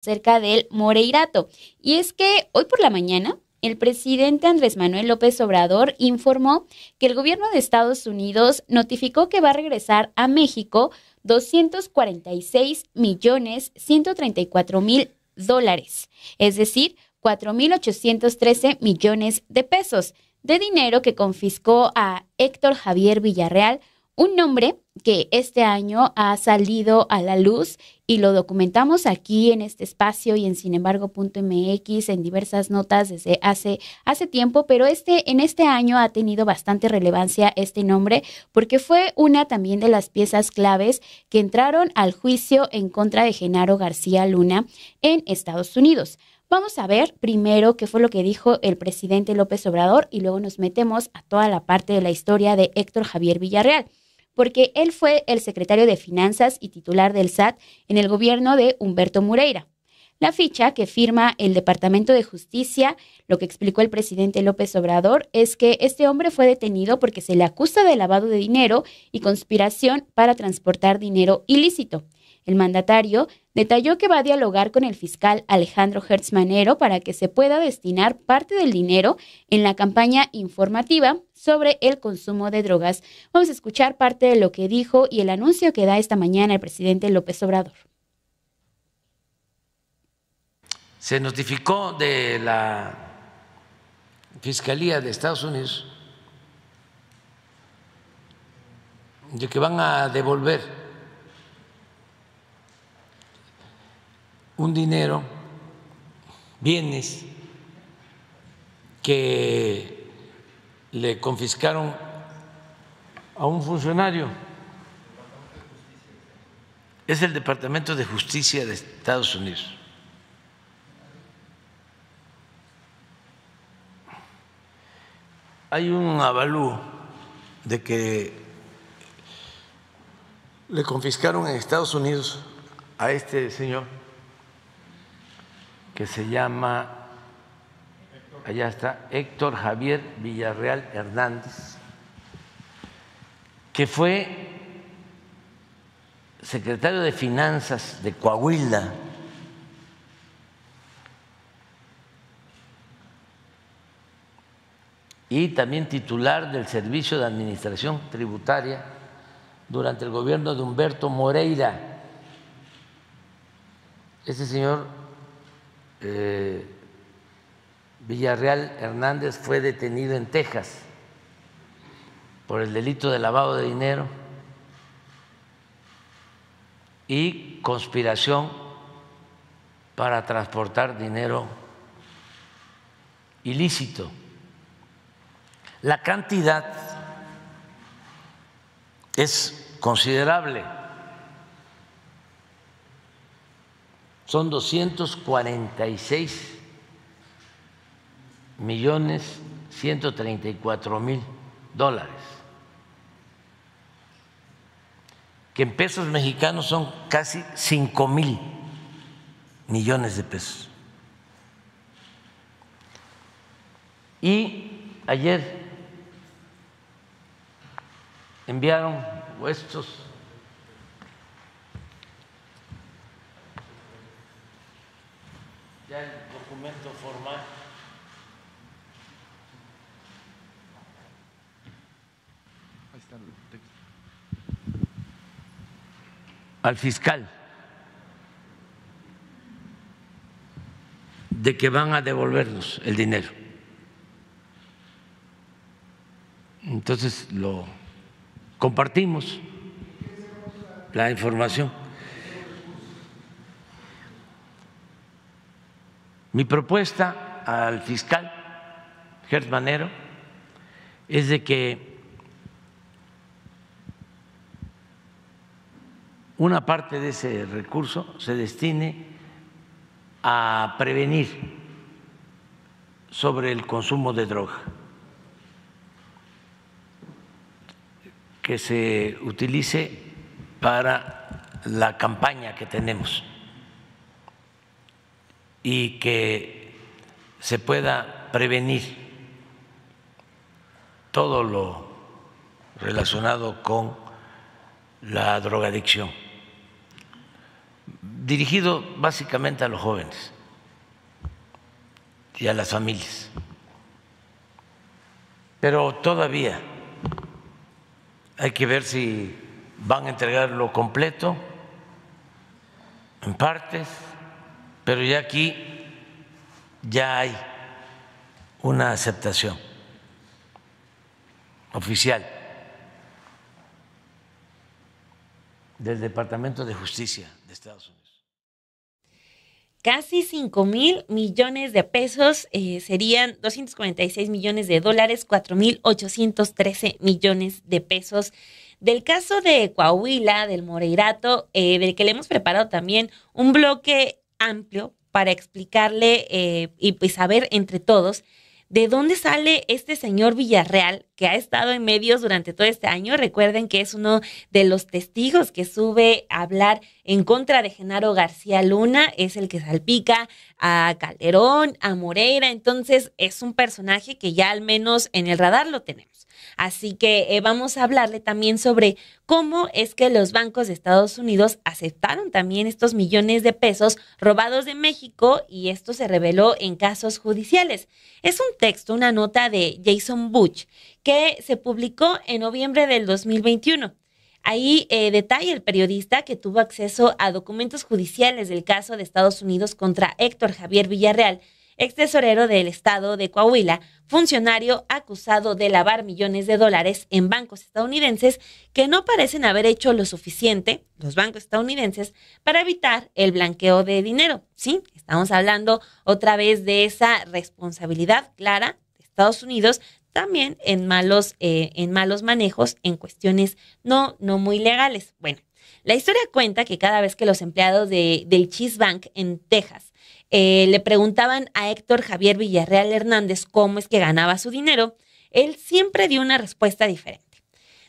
cerca del Moreirato. Y es que hoy por la mañana el presidente Andrés Manuel López Obrador informó que el gobierno de Estados Unidos notificó que va a regresar a México 246 millones 134 mil dólares, es decir, 4.813 millones de pesos de dinero que confiscó a Héctor Javier Villarreal, un nombre que este año ha salido a la luz y lo documentamos aquí en este espacio y en sin en diversas notas desde hace, hace tiempo, pero este, en este año ha tenido bastante relevancia este nombre porque fue una también de las piezas claves que entraron al juicio en contra de Genaro García Luna en Estados Unidos. Vamos a ver primero qué fue lo que dijo el presidente López Obrador y luego nos metemos a toda la parte de la historia de Héctor Javier Villarreal porque él fue el secretario de Finanzas y titular del SAT en el gobierno de Humberto Moreira. La ficha que firma el Departamento de Justicia, lo que explicó el presidente López Obrador, es que este hombre fue detenido porque se le acusa de lavado de dinero y conspiración para transportar dinero ilícito. El mandatario detalló que va a dialogar con el fiscal Alejandro Hertz Manero para que se pueda destinar parte del dinero en la campaña informativa sobre el consumo de drogas. Vamos a escuchar parte de lo que dijo y el anuncio que da esta mañana el presidente López Obrador. Se notificó de la Fiscalía de Estados Unidos de que van a devolver un dinero, bienes que le confiscaron a un funcionario. Es el Departamento de Justicia de Estados Unidos. Hay un avalúo de que le confiscaron en Estados Unidos a este señor que se llama, allá está, Héctor Javier Villarreal Hernández, que fue secretario de Finanzas de Coahuila. y también titular del Servicio de Administración Tributaria durante el gobierno de Humberto Moreira. Este señor eh, Villarreal Hernández fue detenido en Texas por el delito de lavado de dinero y conspiración para transportar dinero ilícito. La cantidad es considerable son 246 millones 134 mil dólares, que en pesos mexicanos son casi cinco mil millones de pesos. Y ayer enviaron estos ya el documento formal. Ahí está el Al fiscal de que van a devolvernos el dinero. Entonces lo compartimos, la información. Mi propuesta al fiscal Gert Manero es de que una parte de ese recurso se destine a prevenir sobre el consumo de droga, que se utilice para la campaña que tenemos y que se pueda prevenir todo lo relacionado con la drogadicción, dirigido básicamente a los jóvenes y a las familias. Pero todavía hay que ver si van a entregarlo completo, en partes pero ya aquí ya hay una aceptación oficial del Departamento de Justicia de Estados Unidos. Casi 5 mil millones de pesos eh, serían 246 millones de dólares, mil 813 millones de pesos. Del caso de Coahuila, del Moreirato, eh, del que le hemos preparado también un bloque amplio para explicarle eh, y, y saber entre todos de dónde sale este señor Villarreal que ha estado en medios durante todo este año. Recuerden que es uno de los testigos que sube a hablar en contra de Genaro García Luna, es el que salpica a Calderón, a Moreira, entonces es un personaje que ya al menos en el radar lo tenemos. Así que eh, vamos a hablarle también sobre cómo es que los bancos de Estados Unidos aceptaron también estos millones de pesos robados de México y esto se reveló en casos judiciales. Es un texto, una nota de Jason Butch que se publicó en noviembre del 2021. Ahí eh, detalla el periodista que tuvo acceso a documentos judiciales del caso de Estados Unidos contra Héctor Javier Villarreal, ex tesorero del estado de Coahuila, funcionario acusado de lavar millones de dólares en bancos estadounidenses que no parecen haber hecho lo suficiente, los bancos estadounidenses, para evitar el blanqueo de dinero. Sí, estamos hablando otra vez de esa responsabilidad clara de Estados Unidos también en malos, eh, en malos manejos, en cuestiones no, no muy legales. Bueno, la historia cuenta que cada vez que los empleados de, del Cheese Bank en Texas eh, le preguntaban a Héctor Javier Villarreal Hernández cómo es que ganaba su dinero, él siempre dio una respuesta diferente.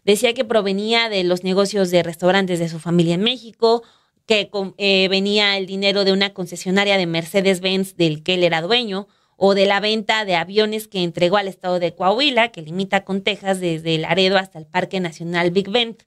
Decía que provenía de los negocios de restaurantes de su familia en México, que eh, venía el dinero de una concesionaria de Mercedes-Benz del que él era dueño, o de la venta de aviones que entregó al estado de Coahuila, que limita con Texas desde Laredo hasta el Parque Nacional Big Bend.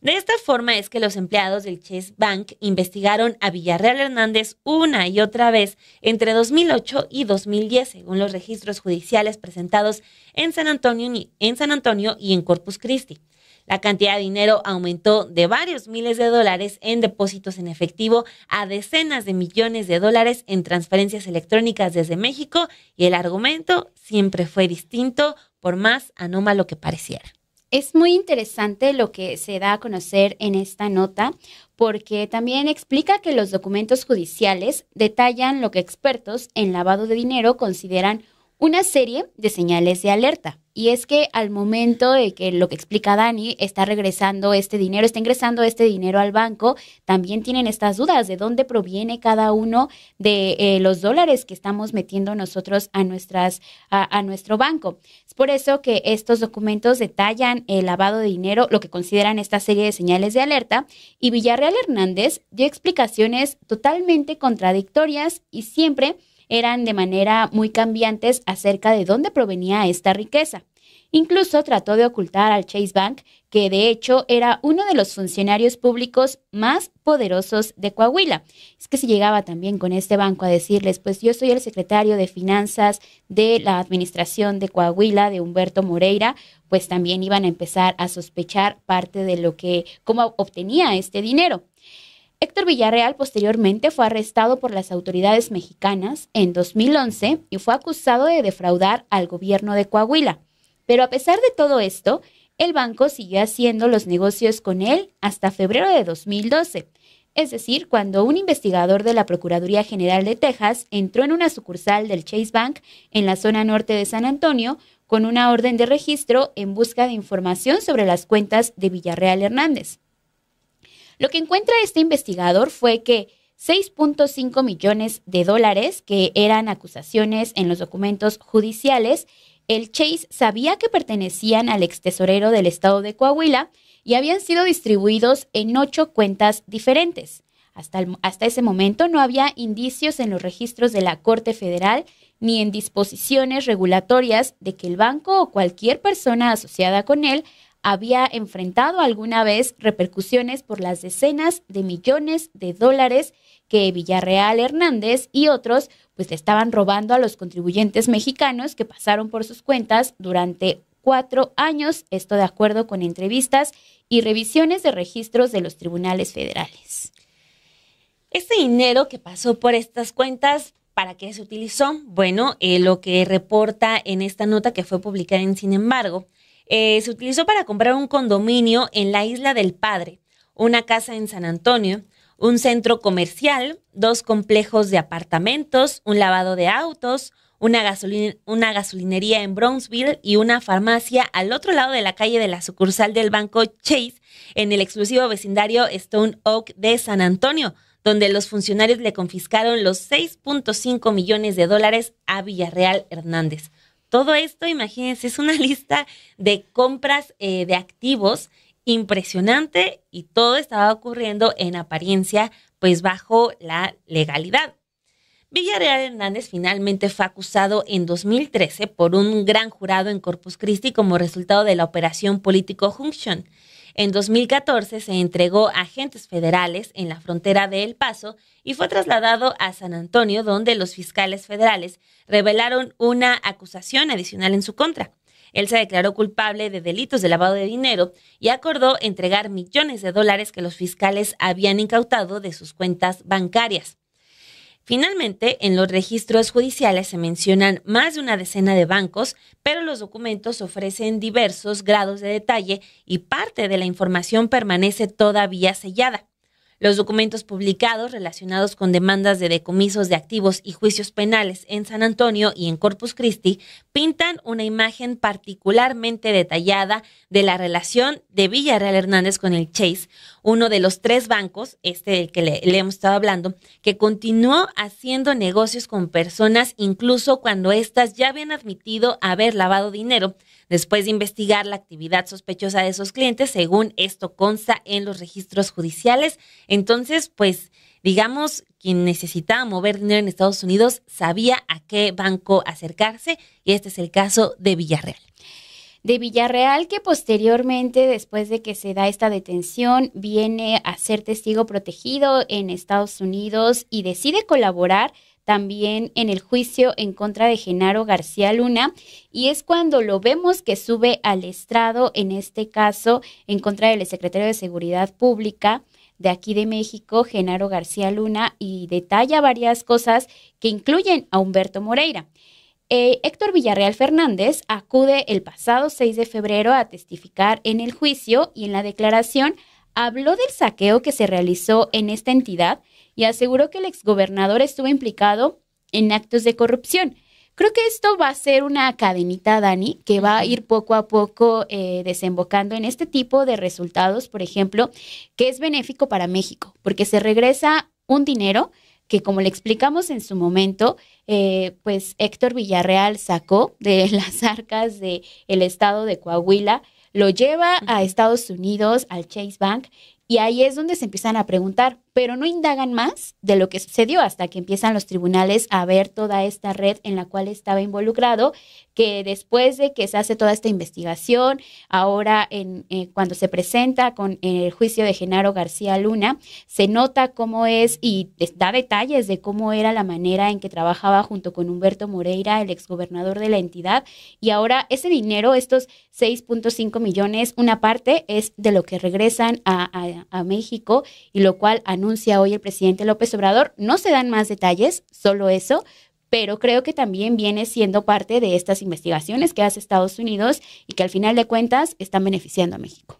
De esta forma es que los empleados del Chase Bank investigaron a Villarreal Hernández una y otra vez entre 2008 y 2010, según los registros judiciales presentados en San Antonio, en San Antonio y en Corpus Christi. La cantidad de dinero aumentó de varios miles de dólares en depósitos en efectivo a decenas de millones de dólares en transferencias electrónicas desde México y el argumento siempre fue distinto, por más anómalo que pareciera. Es muy interesante lo que se da a conocer en esta nota porque también explica que los documentos judiciales detallan lo que expertos en lavado de dinero consideran una serie de señales de alerta. Y es que al momento de que lo que explica Dani, está regresando este dinero, está ingresando este dinero al banco, también tienen estas dudas de dónde proviene cada uno de eh, los dólares que estamos metiendo nosotros a, nuestras, a, nuestro banco. Es por eso que estos documentos detallan el lavado de dinero, lo que consideran esta serie de señales de alerta, y Villarreal Hernández dio explicaciones totalmente contradictorias y siempre eran de manera muy cambiantes acerca de dónde provenía esta riqueza. Incluso trató de ocultar al Chase Bank, que de hecho era uno de los funcionarios públicos más poderosos de Coahuila. Es que se llegaba también con este banco a decirles, pues yo soy el secretario de Finanzas de la Administración de Coahuila, de Humberto Moreira, pues también iban a empezar a sospechar parte de lo que, cómo obtenía este dinero. Héctor Villarreal posteriormente fue arrestado por las autoridades mexicanas en 2011 y fue acusado de defraudar al gobierno de Coahuila. Pero a pesar de todo esto, el banco siguió haciendo los negocios con él hasta febrero de 2012, es decir, cuando un investigador de la Procuraduría General de Texas entró en una sucursal del Chase Bank en la zona norte de San Antonio con una orden de registro en busca de información sobre las cuentas de Villarreal Hernández. Lo que encuentra este investigador fue que 6.5 millones de dólares, que eran acusaciones en los documentos judiciales, el Chase sabía que pertenecían al ex tesorero del estado de Coahuila y habían sido distribuidos en ocho cuentas diferentes. Hasta, hasta, ese momento no había indicios en los registros de la Corte Federal ni en disposiciones regulatorias de que el banco o cualquier persona asociada con él había enfrentado alguna vez repercusiones por las decenas de millones de dólares que Villarreal Hernández y otros pues estaban robando a los contribuyentes mexicanos que pasaron por sus cuentas durante cuatro años, esto de acuerdo con entrevistas y revisiones de registros de los tribunales federales. Este dinero que pasó por estas cuentas, ¿para qué se utilizó? Bueno, eh, lo que reporta en esta nota que fue publicada en Sin embargo, eh, se utilizó para comprar un condominio en la Isla del Padre, una casa en San Antonio, un centro comercial, dos complejos de apartamentos, un lavado de autos, una, una gasolinería en Brownsville y una farmacia al otro lado de la calle de la sucursal del banco Chase en el exclusivo vecindario Stone Oak de San Antonio, donde los funcionarios le confiscaron los 6.5 millones de dólares a Villarreal Hernández. Todo esto, imagínense, es una lista de compras eh, de activos impresionante y todo estaba ocurriendo en apariencia, pues bajo la legalidad. Villarreal Hernández finalmente fue acusado en 2013 por un gran jurado en Corpus Christi como resultado de la operación político Junction. En 2014 se entregó a agentes federales en la frontera de El Paso y fue trasladado a San Antonio, donde los fiscales federales revelaron una acusación adicional en su contra. Él se declaró culpable de delitos de lavado de dinero y acordó entregar millones de dólares que los fiscales habían incautado de sus cuentas bancarias. Finalmente, en los registros judiciales se mencionan más de una decena de bancos, pero los documentos ofrecen diversos grados de detalle y parte de la información permanece todavía sellada. Los documentos publicados relacionados con demandas de decomisos de activos y juicios penales en San Antonio y en Corpus Christi pintan una imagen particularmente detallada de la relación de Villarreal Hernández con el Chase, uno de los tres bancos, este del que le, hemos estado hablando, que continuó haciendo negocios con personas incluso cuando éstas ya habían admitido haber lavado dinero después de investigar la actividad sospechosa de esos clientes, según esto consta en los registros judiciales entonces, pues, digamos, quien necesitaba mover dinero en Estados Unidos sabía a qué banco acercarse y este es el caso de Villarreal de Villarreal que posteriormente, después de que se da esta detención, viene a ser testigo protegido en Estados Unidos y decide colaborar también en el juicio en contra de Genaro García Luna y es cuando lo vemos que sube al estrado, en este caso en contra del secretario de Seguridad Pública, de aquí de México, Genaro García Luna, y detalla varias cosas que incluyen a Humberto Moreira. Eh, Héctor Villarreal Fernández acude el pasado 6 de febrero a testificar en el juicio y en la declaración habló del saqueo que se realizó en esta entidad y aseguró que el exgobernador estuvo implicado en actos de corrupción. Creo que esto va a ser una cadenita, Dani, que va a ir poco a poco eh, desembocando en este tipo de resultados, por ejemplo, que es benéfico para México, porque se regresa un dinero que como le explicamos en su momento, eh, pues Héctor Villarreal sacó de las arcas del estado de Coahuila, lo lleva a Estados Unidos, al Chase Bank, y ahí es donde se empiezan a preguntar, pero no indagan más de lo que sucedió hasta que empiezan los tribunales a ver toda esta red en la cual estaba involucrado, que después de que se hace toda esta investigación, ahora en, eh, cuando se presenta con el juicio de Genaro García Luna, se nota cómo es y da detalles de cómo era la manera en que trabajaba junto con Humberto Moreira, el exgobernador de la entidad, y ahora ese dinero, estos 6.5 millones, una parte es de lo que regresan a, México y lo cual a anuncia hoy el presidente López Obrador. No se dan más detalles, solo eso, pero creo que también viene siendo parte de estas investigaciones que hace Estados Unidos y que al final de cuentas están beneficiando a México.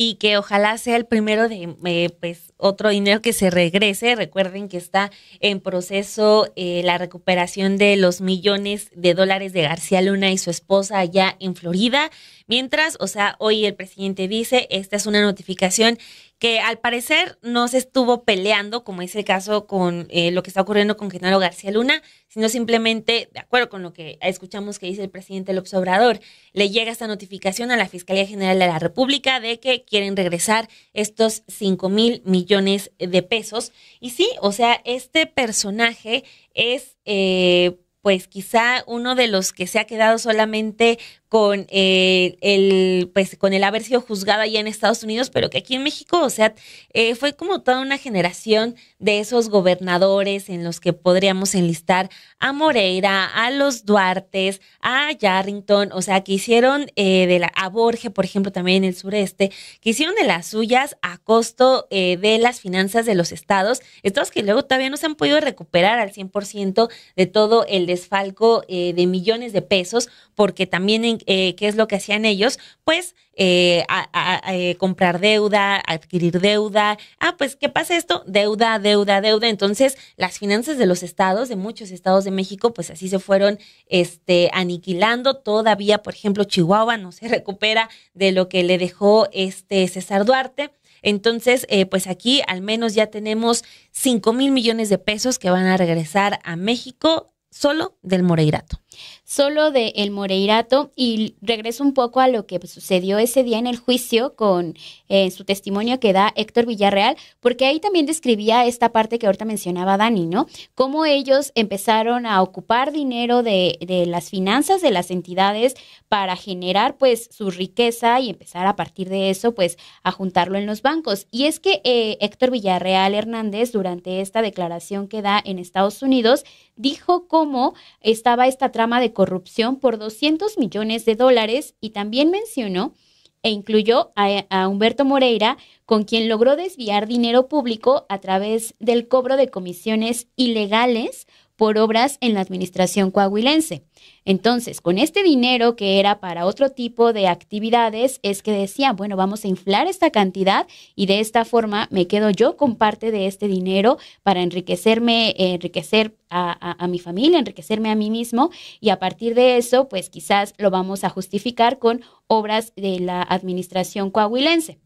Y que ojalá sea el primero de eh, pues otro dinero que se regrese. Recuerden que está en proceso eh, la recuperación de los millones de dólares de García Luna y su esposa allá en Florida. Mientras, o sea, hoy el presidente dice, esta es una notificación que al parecer no se estuvo peleando, como es el caso con eh, lo que está ocurriendo con Genaro García Luna, sino simplemente, de acuerdo con lo que escuchamos que dice el presidente López Obrador, le llega esta notificación a la Fiscalía General de la República de que quieren regresar estos 5 mil millones de pesos. Y sí, o sea, este personaje es... Eh, pues quizá uno de los que se ha quedado solamente con eh, el pues con el haber sido juzgado allá en Estados Unidos, pero que aquí en México, o sea, eh, fue como toda una generación de esos gobernadores en los que podríamos enlistar a Moreira, a los Duartes, a Yarrington, o sea, que hicieron eh, de la, a Borges, por ejemplo, también en el sureste, que hicieron de las suyas a costo de las finanzas de los estados, estados que luego todavía no se han podido recuperar al 100% de todo el desfalco de millones de pesos, porque también en eh, ¿Qué es lo que hacían ellos, pues eh, eh, comprar deuda, adquirir deuda. Ah, pues, ¿qué pasa esto? Deuda, deuda, deuda. Entonces, las finanzas de los estados, de muchos estados de México, pues así se fueron este, aniquilando. Todavía, por ejemplo, Chihuahua no se recupera de lo que le dejó este César Duarte. Entonces, pues aquí al menos ya tenemos 5 mil millones de pesos que van a regresar a México solo del Moreirato solo de El Moreirato y regreso un poco a lo que sucedió ese día en el juicio con eh, su testimonio que da Héctor Villarreal, porque ahí también describía esta parte que ahorita mencionaba Dani, ¿no? Cómo ellos empezaron a ocupar dinero de, de las finanzas de las entidades para generar pues su riqueza y empezar a partir de eso pues a juntarlo en los bancos. Y es que eh, Héctor Villarreal Hernández durante esta declaración que da en Estados Unidos dijo cómo estaba esta trama de corrupción por 200 millones de dólares y también mencionó e incluyó a, Humberto Moreira, con quien logró desviar dinero público a través del cobro de comisiones ilegales por obras en la administración coahuilense. Entonces, con este dinero que era para otro tipo de actividades, es que decía, bueno, vamos a inflar esta cantidad y de esta forma me quedo yo con parte de este dinero para enriquecerme, enriquecer a, mi familia, enriquecerme a mí mismo y a partir de eso, pues quizás lo vamos a justificar con obras de la administración coahuilense.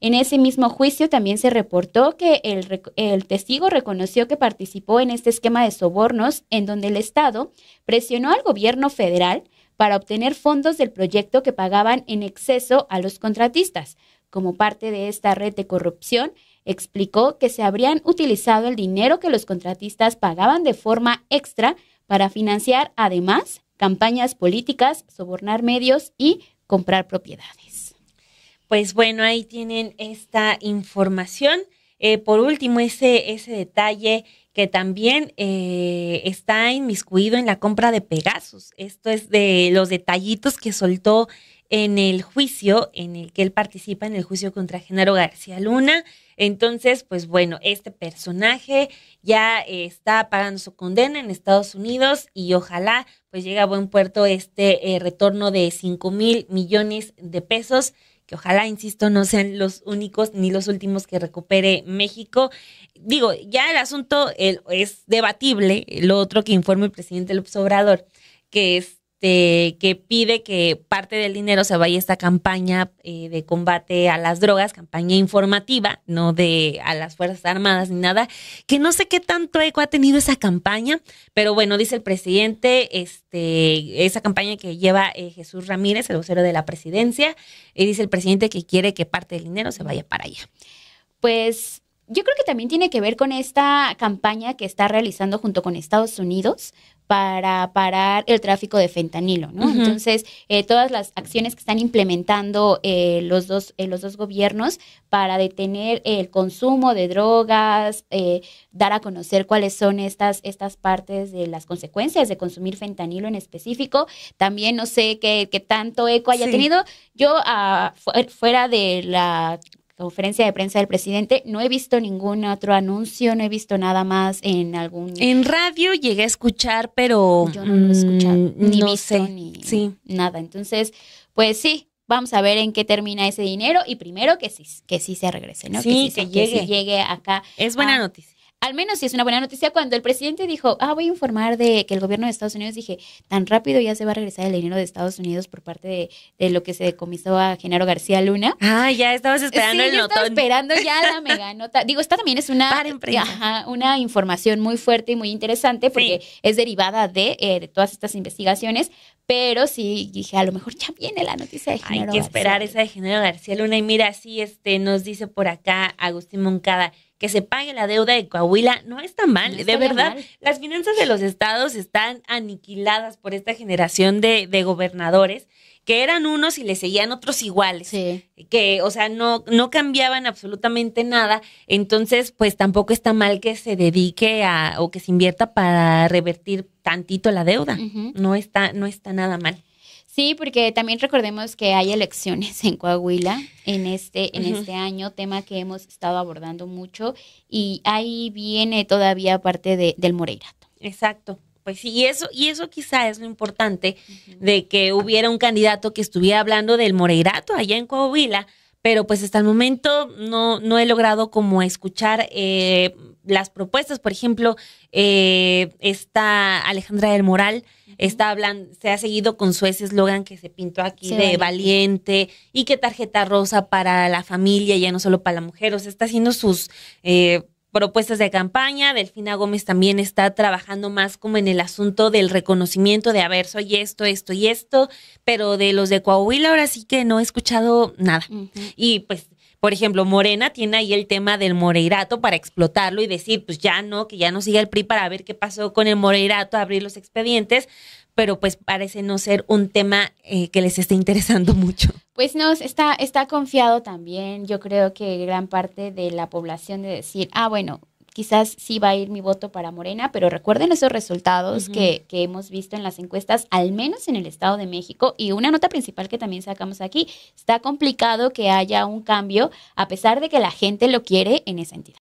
En ese mismo juicio también se reportó que el, testigo reconoció que participó en este esquema de sobornos en donde el Estado presionó al gobierno federal para obtener fondos del proyecto que pagaban en exceso a los contratistas. Como parte de esta red de corrupción, explicó que se habrían utilizado el dinero que los contratistas pagaban de forma extra para financiar además campañas políticas, sobornar medios y comprar propiedades pues bueno, ahí tienen esta información. Eh, por último, ese, ese detalle que también eh, está inmiscuido en la compra de Pegasus. Esto es de los detallitos que soltó en el juicio en el que él participa, en el juicio contra Genaro García Luna. Entonces, pues bueno, este personaje ya está pagando su condena en Estados Unidos y ojalá pues llegue a buen puerto este eh, retorno de cinco mil millones de pesos que ojalá, insisto, no sean los únicos ni los últimos que recupere México. Digo, ya el asunto es debatible, lo otro que informa el presidente López Obrador, que es este, que pide que parte del dinero se vaya a esta campaña eh, de combate a las drogas, campaña informativa, no de a las Fuerzas Armadas ni nada, que no sé qué tanto eco ha tenido esa campaña, pero bueno, dice el presidente, este, esa campaña que lleva eh, Jesús Ramírez, el vocero de la presidencia, y dice el presidente que quiere que parte del dinero se vaya para allá. Pues yo creo que también tiene que ver con esta campaña que está realizando junto con Estados Unidos para parar el tráfico de fentanilo, ¿no? Entonces, eh, todas las acciones que están implementando eh, los, dos, eh, los dos gobiernos para detener el consumo de drogas, eh, dar a conocer cuáles son estas, estas partes de las consecuencias de consumir fentanilo en específico. También no sé qué, qué tanto eco haya tenido. Yo, ah, fuera de la conferencia de prensa del presidente. No he visto ningún otro anuncio, no he visto nada más en algún... En radio llegué a escuchar, pero... Yo no lo he escuchado, mm, ni visto, ni nada. Entonces, pues sí, vamos a ver en qué termina ese dinero y primero que sí, que sí se regrese, ¿no? que, sí, que, llegue. llegue acá. Es buena noticia al menos sí es una buena noticia cuando el presidente dijo, ah, voy a informar de que el gobierno de Estados Unidos, dije, tan rápido ya se va a regresar el dinero de Estados Unidos por parte de, lo que se decomisó a Genaro García Luna. Ah, ya estabas esperando sí, el yo Estaba esperando ya la nota. Digo, esta también es una, una información muy fuerte y muy interesante porque es derivada de, eh, de todas estas investigaciones, pero sí dije, a lo mejor ya viene la noticia de Genaro Hay que esperar esa de Genaro García Luna. Y mira, sí, este, nos dice por acá Agustín Moncada que se pague la deuda de Coahuila no está mal. de verdad, las finanzas de los estados están aniquiladas por esta generación de gobernadores que eran unos y le seguían otros iguales. Que, o sea, no, no cambiaban absolutamente nada. Entonces, pues tampoco está mal que se dedique a, o que se invierta para revertir tantito la deuda. No está, no está nada mal. Sí, porque también recordemos que hay elecciones en Coahuila en este, en este año, tema que hemos estado abordando mucho, y ahí viene todavía parte del Moreirato. Exacto. Pues sí, y eso, y eso quizá es lo importante de que hubiera un candidato que estuviera hablando del Moreirato allá en Coahuila, pero pues hasta el momento no, no he logrado como escuchar eh, las propuestas. Por ejemplo, eh, está Alejandra del Moral, está hablando, se ha seguido con su ese eslogan que se pintó aquí de valiente. y que tarjeta rosa para la familia, ya no solo para la mujer. O sea, está haciendo sus eh, propuestas de campaña. Delfina Gómez también está trabajando más como en el asunto del reconocimiento de, haber soy esto, esto y esto, pero de los de Coahuila ahora sí que no he escuchado nada. Y pues por ejemplo, Morena tiene ahí el tema del Moreirato para explotarlo y decir, pues ya no, que ya no siga el PRI para ver qué pasó con el Moreirato, abrir los expedientes, pero pues parece no ser un tema eh, que les esté interesando mucho. Pues no, está, está confiado también, yo creo que gran parte de la población de decir, ah, bueno, quizás sí va a ir mi voto para Morena, pero recuerden esos resultados que, que, hemos visto en las encuestas, al menos en el Estado de México. Y una nota principal que también sacamos aquí, está complicado que haya un cambio a pesar de que la gente lo quiere en esa entidad.